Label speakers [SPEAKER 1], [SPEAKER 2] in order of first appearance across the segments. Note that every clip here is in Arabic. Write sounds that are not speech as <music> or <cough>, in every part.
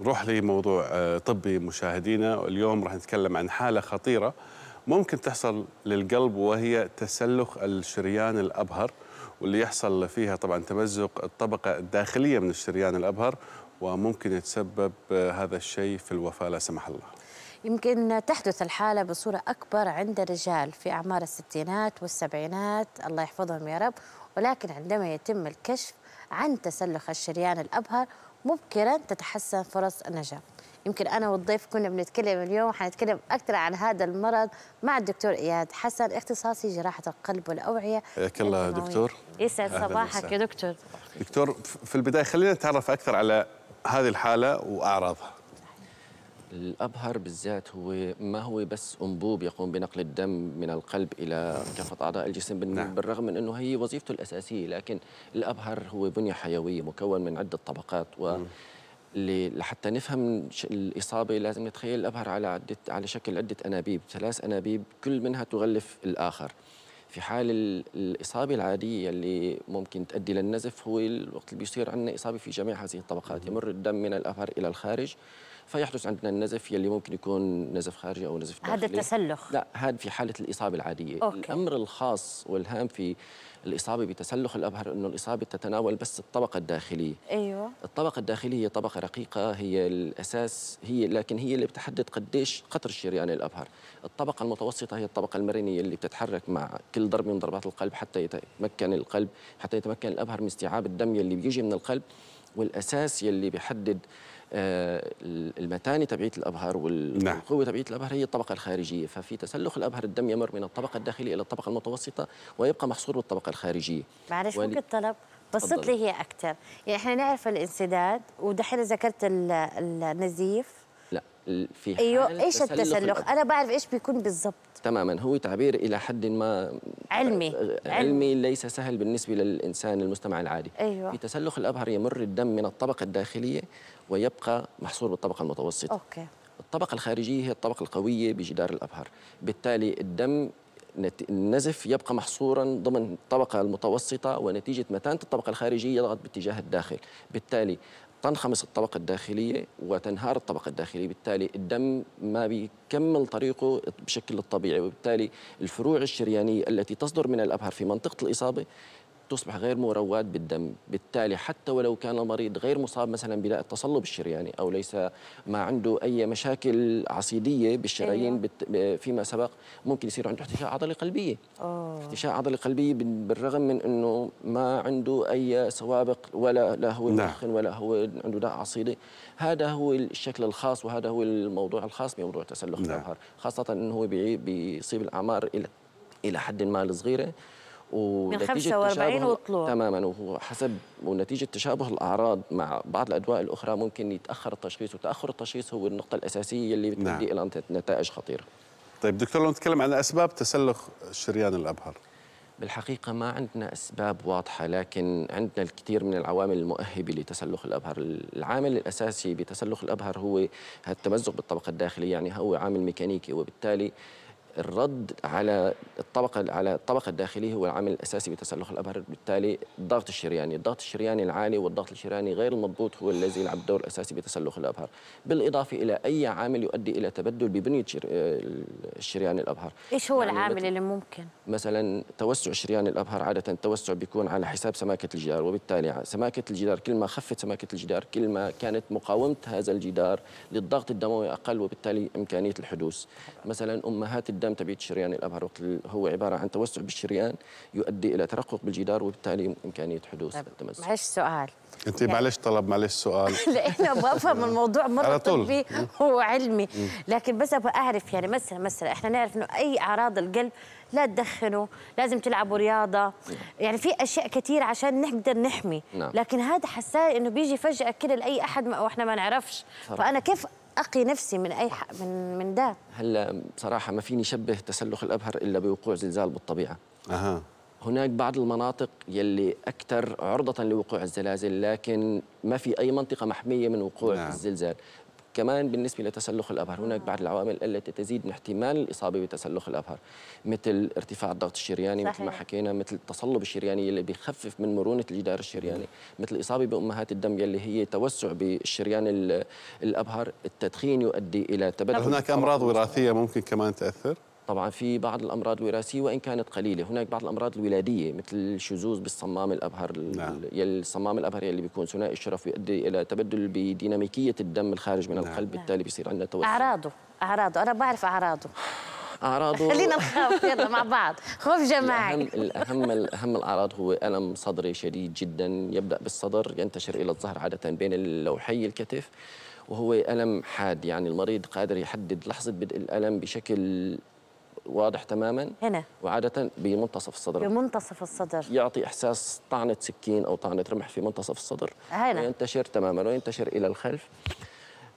[SPEAKER 1] نروح لموضوع آه، طبي مشاهدينا اليوم راح نتكلم عن حالة خطيرة ممكن تحصل للقلب وهي تسلخ الشريان الأبهر واللي يحصل فيها طبعا تمزق الطبقة الداخلية من الشريان الأبهر وممكن يتسبب آه، هذا الشيء في الوفاة لا سمح الله
[SPEAKER 2] يمكن تحدث الحالة بصورة أكبر عند الرجال في أعمار الستينات والسبعينات الله يحفظهم يا رب ولكن عندما يتم الكشف عن تسلخ الشريان الأبهر مبكرا تتحسن فرص النجاة يمكن أنا والضيف كنا بنتكلم اليوم حنتكلم أكثر عن هذا المرض مع الدكتور إياد حسن اختصاصي جراحة القلب والأوعية حياك الله دكتور يسعد صباحك يا دكتور
[SPEAKER 1] دكتور في البداية خلينا نتعرف أكثر على هذه الحالة وأعراضها الأبهر بالذات هو ما هو بس أنبوب يقوم بنقل الدم من القلب إلى كافة أعضاء الجسم نعم. بالرغم من أنه هي وظيفته الأساسية لكن الأبهر هو بنية حيوية مكون من عدة طبقات و لحتى نفهم الإصابة لازم نتخيل الأبهر على عدة على شكل عدة أنابيب ثلاث أنابيب كل منها تغلف الآخر في حال الإصابة العادية اللي ممكن تؤدي للنزف هو الوقت اللي بيصير عندنا إصابة في جميع هذه الطبقات يمر الدم من الأبهر إلى الخارج فيحدث عندنا النزف يلي ممكن يكون نزف خارجي او نزف داخلي هذا التسلخ لا هذا في حاله الاصابه العاديه أوكي. الامر الخاص والهام في الاصابه بتسلخ الابهر انه الاصابه تتناول بس الطبقه الداخليه ايوه الطبقه الداخليه هي طبقه رقيقه هي الاساس هي لكن هي اللي بتحدد قديش قطر شريان الابهر الطبقه المتوسطه هي الطبقه المرنيه اللي بتتحرك مع كل ضربه من ضربات القلب حتى يتمكن القلب حتى يتمكن الابهر من استيعاب الدم يلي بيجي من القلب والاساس يلي بيحدد آه، المتانه تبعية الأبهر نعم. والقوه تبعية الأبهر هي الطبقه الخارجيه ففي تسلخ الابهر الدم يمر من الطبقه الداخليه الى الطبقه المتوسطه ويبقى محصور بالطبقه الخارجيه
[SPEAKER 2] معلش ولي... ممكن الطلب بسط لي هي اكثر يعني احنا نعرف الانسداد ودحين ذكرت
[SPEAKER 1] النزيف في حال ايوه ايش التسلخ؟
[SPEAKER 2] انا بعرف ايش بيكون بالضبط
[SPEAKER 1] تماما هو تعبير الى حد ما
[SPEAKER 2] علمي علمي
[SPEAKER 1] ليس سهل بالنسبه للانسان المستمع العادي ايوه في تسلخ الابهر يمر الدم من الطبقه الداخليه ويبقى محصور بالطبقه المتوسطه اوكي الطبقه الخارجيه هي الطبقه القويه بجدار الابهر بالتالي الدم النزف يبقى محصورا ضمن الطبقة المتوسطة ونتيجة متانة الطبقة الخارجية يضغط باتجاه الداخل بالتالي تنخمس الطبقة الداخلية وتنهار الطبقة الداخلية بالتالي الدم ما بيكمل طريقه بشكل الطبيعي وبالتالي الفروع الشريانية التي تصدر من الأبهر في منطقة الإصابة تصبح غير مروات بالدم بالتالي حتى ولو كان المريض غير مصاب مثلا التصلب الشرياني أو ليس ما عنده أي مشاكل عصيدية بالشرايين أيوة. فيما سبق ممكن يصير عنده احتشاء عضلة قلبية آه. احتشاء عضلة قلبية بالرغم من أنه ما عنده أي سوابق ولا لا هو مدخن نعم. ولا هو عنده داء عصيدي هذا هو الشكل الخاص وهذا هو الموضوع الخاص بموضوع تسلخ نعم. الأبهار خاصة أنه هو بيصيب الأعمار إلى إلى حد ما الصغيرة من 45 وطلوع تماما وحسب ونتيجه تشابه الاعراض مع بعض الادواء الاخرى ممكن يتاخر التشخيص وتاخر التشخيص هو النقطه الاساسيه اللي بتؤدي نعم. الى نتائج خطيره طيب دكتور لو نتكلم عن اسباب تسلخ الشريان الابهر بالحقيقة ما عندنا أسباب واضحة لكن عندنا الكثير من العوامل المؤهبة لتسلخ الأبهر العامل الأساسي بتسلخ الأبهر هو التمزق بالطبقة الداخلية يعني هو عامل ميكانيكي وبالتالي الرد على الطبقه على الطبقه الداخليه هو العامل الاساسي بتسلخ الأبهر بالتالي الضغط الشرياني الضغط الشرياني العالي والضغط الشرياني غير المضبوط هو الذي يلعب دور اساسي بتسلخ الأبهر بالاضافه الى اي عامل يؤدي الى تبدل ببنيه الشريان الابهر
[SPEAKER 2] ايش هو يعني العامل اللي ممكن
[SPEAKER 1] مثلا توسع شريان الابهر عاده التوسع بيكون على حساب سماكه الجدار وبالتالي سماكه الجدار كل ما خفت سماكه الجدار كل ما كانت مقاومه هذا الجدار للضغط الدموي اقل وبالتالي امكانيه الحدوث مثلا امهات الدم الانعدام تبعيد شريان الابهر وقت هو عباره عن توسع بالشريان يؤدي الى ترقق بالجدار وبالتالي امكانيه حدوث طيب، التمزق
[SPEAKER 2] معلش سؤال انت يعني... معلش
[SPEAKER 1] طلب معلش سؤال <laughs>
[SPEAKER 2] لانه بفهم الموضوع مره طبي علمي لكن بس ابغى اعرف يعني مثلا مثلا احنا نعرف انه اي اعراض القلب لا تدخنوا لازم تلعبوا رياضه يعني في اشياء كثير عشان نقدر نحمي نعم. لكن هذا حساس انه بيجي فجاه كده لاي احد واحنا ما نعرفش فانا كيف اقي نفسي من اي حق من من ده
[SPEAKER 1] هلا بصراحه ما فيني شبه تسلخ الابهر الا بوقوع زلزال بالطبيعه اها هناك بعض المناطق يلي اكثر عرضه لوقوع الزلازل لكن ما في اي منطقه محميه من وقوع نعم. الزلزال كمان بالنسبه لتسلخ الابهر هناك بعض العوامل التي تزيد من احتمال الاصابه بتسلخ الابهر مثل ارتفاع الضغط الشرياني صحيح. مثل ما حكينا مثل التصلب الشرياني اللي بيخفف من مرونه الجدار الشرياني مثل الاصابه بامهات الدم يلي هي توسع بالشريان الابهر التدخين يؤدي الى تبدل هناك امراض وراثيه ممكن كمان تاثر طبعا في بعض الامراض الوراثيه وان كانت قليله هناك بعض الامراض الولاديه مثل الشذوذ بالصمام الابهر نعم. الصمام الابهر اللي بيكون ثنائي الشرف يؤدي الى تبدل بديناميكيه الدم الخارج من نعم. القلب بالتالي بيصير عندنا توسع
[SPEAKER 2] اعراضه اعراضه انا بعرف اعراضه
[SPEAKER 1] اعراضه <laughs> خلينا
[SPEAKER 2] نخاف يلا مع بعض خوف جماعي
[SPEAKER 1] الاهم الاهم الاهم الاعراض هو الم صدري شديد جدا يبدا بالصدر ينتشر الى الظهر عاده بين اللوحي الكتف وهو الم حاد يعني المريض قادر يحدد لحظه بدء الالم بشكل واضح تماما هنا وعاده بمنتصف الصدر
[SPEAKER 2] بمنتصف الصدر
[SPEAKER 1] يعطي احساس طعنه سكين او طعنه رمح في منتصف الصدر هنا وينتشر تماما وينتشر الى الخلف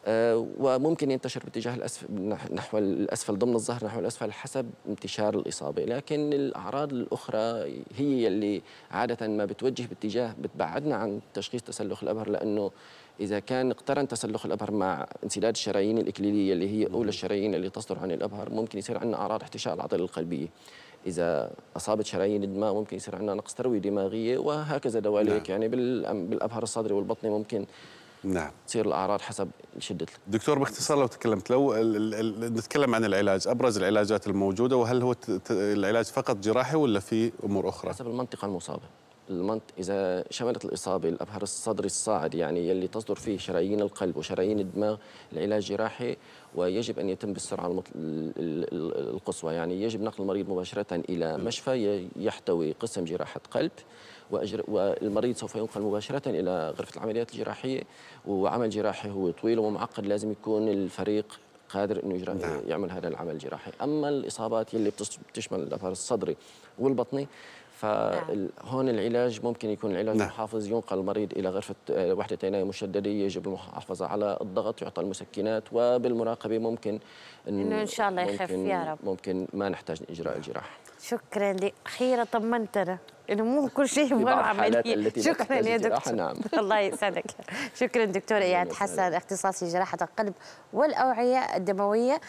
[SPEAKER 1] آه، وممكن ينتشر باتجاه الاسفل نحو الاسفل ضمن الظهر نحو الاسفل حسب انتشار الاصابه، لكن الاعراض الاخرى هي اللي عاده ما بتوجه باتجاه بتبعدنا عن تشخيص تسلخ الابهر لانه اذا كان اقترن تسلخ الابهر مع انسداد الشرايين الاكليليه اللي هي اولى الشرايين اللي تصدر عن الابهر ممكن يصير عندنا اعراض احتشاء العضله القلبيه. اذا اصابت شرايين الدماغ ممكن يصير عندنا نقص تروي دماغيه وهكذا دواليك نعم. يعني بالابهر الصدري والبطني ممكن نعم تصير الاعراض حسب شده دكتور باختصار لو تكلمت لو ال ال نتكلم عن العلاج ابرز العلاجات الموجوده وهل هو العلاج فقط جراحي ولا في امور اخرى؟ حسب المنطقه المصابه المنط إذا شملت الإصابة الأبهر الصدري الصاعد يعني يلي تصدر فيه شرايين القلب وشرايين الدماغ العلاج جراحي ويجب أن يتم بالسرعة القصوى يعني يجب نقل المريض مباشرة إلى مشفى يحتوي قسم جراحة قلب وأجر... والمريض سوف ينقل مباشرة إلى غرفة العمليات الجراحية وعمل جراحي هو طويل ومعقد لازم يكون الفريق قادر انه يجرى نعم. يعمل هذا العمل الجراحي اما الاصابات اللي بتشمل الاثر الصدري والبطني نعم. فهون العلاج ممكن يكون العلاج نعم. محافظ ينقل المريض الى غرفه آه، وحده عنايه مشدده يجب المحافظه على الضغط يعطى المسكنات وبالمراقبه ممكن إن انه ان شاء الله يخف يا رب ممكن ما نحتاج اجراء نعم. الجراحه
[SPEAKER 2] شكرا لك اخيرا طمنتنا انه مو كل شيء مهم عمليه شكرا يا دكتور نعم. <laughs> الله يسعدك شكرا دكتور اياد حسن اختصاصي جراحه القلب والاوعيه الدمويه